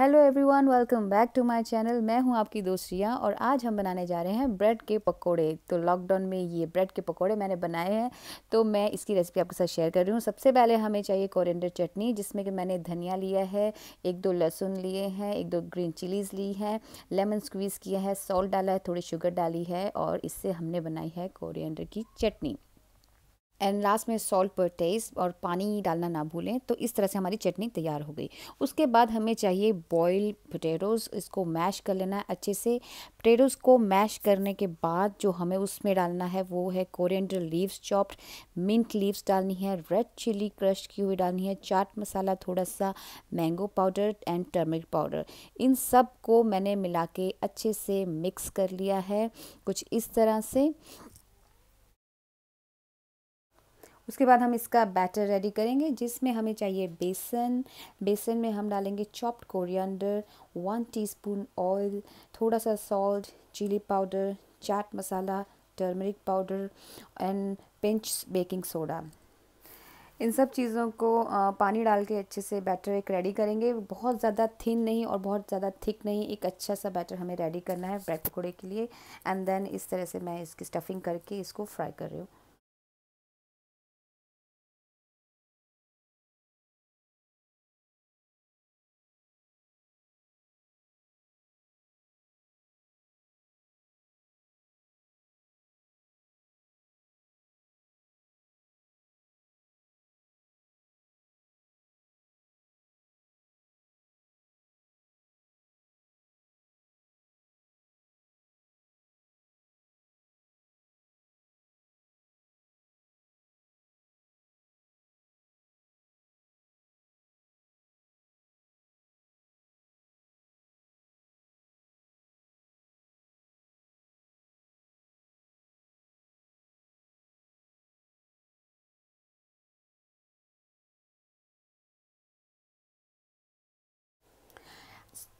hello everyone welcome back to my channel मैं हूं आपकी दोस्त रिया और आज हम बनाने जा रहे हैं ब्रेड के पकोड़े तो लॉकडाउन में ये ब्रेड के पकोड़े मैंने बनाए हैं तो मैं इसकी रेसिपी आपके साथ शेयर कर रही हूं सबसे पहले हमें चाहिए कोरिएंडर चटनी जिसमें कि मैंने धनिया लिया है एक दो लहसुन लिए हैं एक दो ग्रीन चिलीज़ ली है लेमन स्क्वीज़ किया है सॉल्ट डाला है थोड़ी शुगर डाली है और इससे हमने बनाई है कोरिएंडर की चटनी एंड लास्ट में सॉल्ट पर टेस्ट और पानी डालना ना भूलें तो इस तरह से हमारी चटनी तैयार हो गई उसके बाद हमें चाहिए बॉयल पोटैटोज़ इसको मैश कर लेना है अच्छे से पोटैटोज़ को मैश करने के बाद जो हमें उसमें डालना है वो है coriander leaves chopped mint leaves डालनी है रेड चिली क्रश की हुई डालनी है चाट मसाला थोड़ा सा mango powder and turmeric powder इन सब को मैंने मिला के अच्छे से मिक्स कर लिया है कुछ इस तरह से उसके बाद हम इसका बैटर रेडी करेंगे जिसमें हमें चाहिए बेसन बेसन में हम डालेंगे chopped coriander one teaspoon oil थोड़ा सा salt chilli powder chaat masala turmeric powder and pinch baking soda इन सब चीज़ों को पानी डाल के अच्छे से बैटर एक रेडी करेंगे बहुत ज़्यादा थिन नहीं और बहुत ज़्यादा थिक नहीं एक अच्छा सा बैटर हमें रेडी करना है ब्रेड पकौड़े के लिए एंड देन इस तरह से मैं इसकी स्टफिंग करके इसको फ्राई कर रही हूँ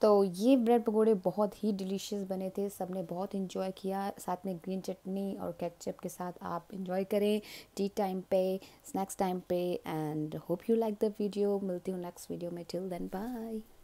तो ये ब्रेड पकौड़े बहुत ही डिलीशियस बने थे सब ने बहुत इन्जॉय किया साथ में ग्रीन चटनी और केचप के साथ आप इन्जॉय करें टी टाइम पे स्नैक्स टाइम पे and hope you like the video मिलती हूँ नेक्स्ट वीडियो में टिल देन बाय